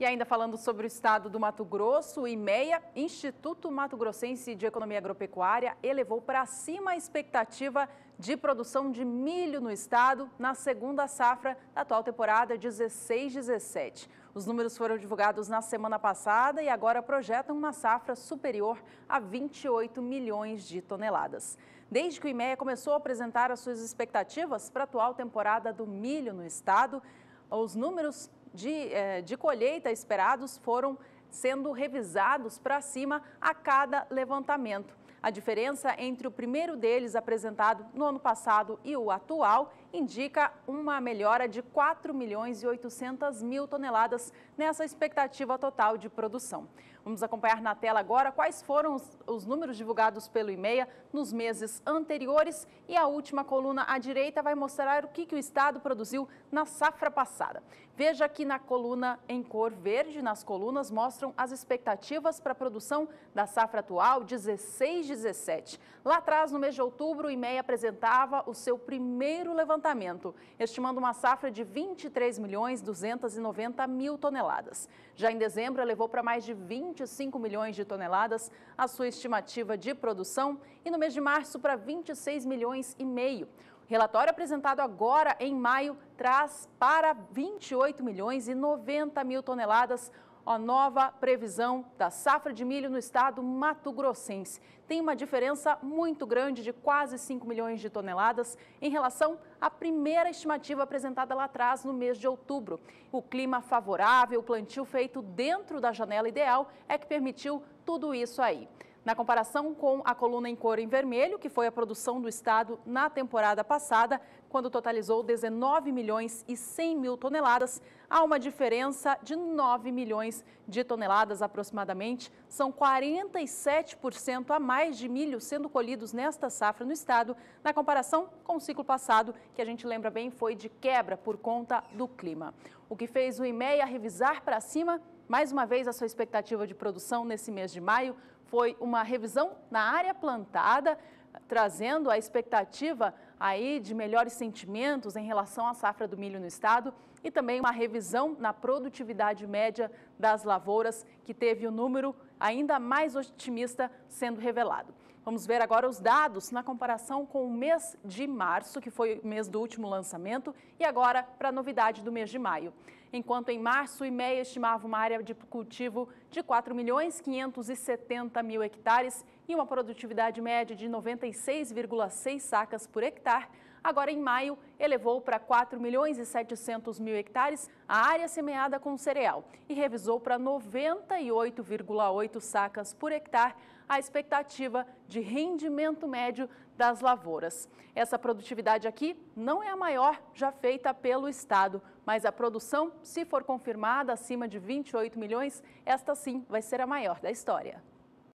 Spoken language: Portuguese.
E ainda falando sobre o estado do Mato Grosso, o IMEA, Instituto Mato Grossense de Economia Agropecuária, elevou para cima a expectativa de produção de milho no estado na segunda safra da atual temporada 16-17. Os números foram divulgados na semana passada e agora projetam uma safra superior a 28 milhões de toneladas. Desde que o IMEA começou a apresentar as suas expectativas para a atual temporada do milho no estado, os números de, eh, de colheita esperados foram sendo revisados para cima a cada levantamento. A diferença entre o primeiro deles apresentado no ano passado e o atual indica uma melhora de 4 milhões e 800 mil toneladas nessa expectativa total de produção. Vamos acompanhar na tela agora quais foram os, os números divulgados pelo IMEA nos meses anteriores e a última coluna à direita vai mostrar o que, que o Estado produziu na safra passada. Veja que na coluna em cor verde, nas colunas, mostram as expectativas para a produção da safra atual 16-17. Lá atrás, no mês de outubro, o IMEA apresentava o seu primeiro levantamento levantamento, estimando uma safra de 23 milhões 290 mil toneladas. Já em dezembro, levou para mais de 25 milhões de toneladas a sua estimativa de produção e no mês de março para 26 milhões e meio. Relatório apresentado agora em maio traz para 28 milhões e 90 mil toneladas a nova previsão da safra de milho no estado mato-grossense tem uma diferença muito grande de quase 5 milhões de toneladas em relação à primeira estimativa apresentada lá atrás no mês de outubro. O clima favorável, o plantio feito dentro da janela ideal é que permitiu tudo isso aí. Na comparação com a coluna em couro em vermelho, que foi a produção do estado na temporada passada, quando totalizou 19 milhões e 100 mil toneladas, há uma diferença de 9 milhões de toneladas aproximadamente. São 47% a mais de milho sendo colhidos nesta safra no estado, na comparação com o ciclo passado, que a gente lembra bem foi de quebra por conta do clima. O que fez o IMEA revisar para cima mais uma vez a sua expectativa de produção nesse mês de maio foi uma revisão na área plantada, trazendo a expectativa aí de melhores sentimentos em relação à safra do milho no estado e também uma revisão na produtividade média das lavouras, que teve o um número ainda mais otimista sendo revelado. Vamos ver agora os dados na comparação com o mês de março, que foi o mês do último lançamento, e agora para a novidade do mês de maio enquanto em março o IMEA estimava uma área de cultivo de 4 milhões 570 mil hectares e uma produtividade média de 96,6 sacas por hectare. Agora, em maio, elevou para 4 milhões e 700 mil hectares a área semeada com cereal e revisou para 98,8 sacas por hectare a expectativa de rendimento médio das lavouras. Essa produtividade aqui não é a maior já feita pelo Estado mas a produção, se for confirmada acima de 28 milhões, esta sim vai ser a maior da história.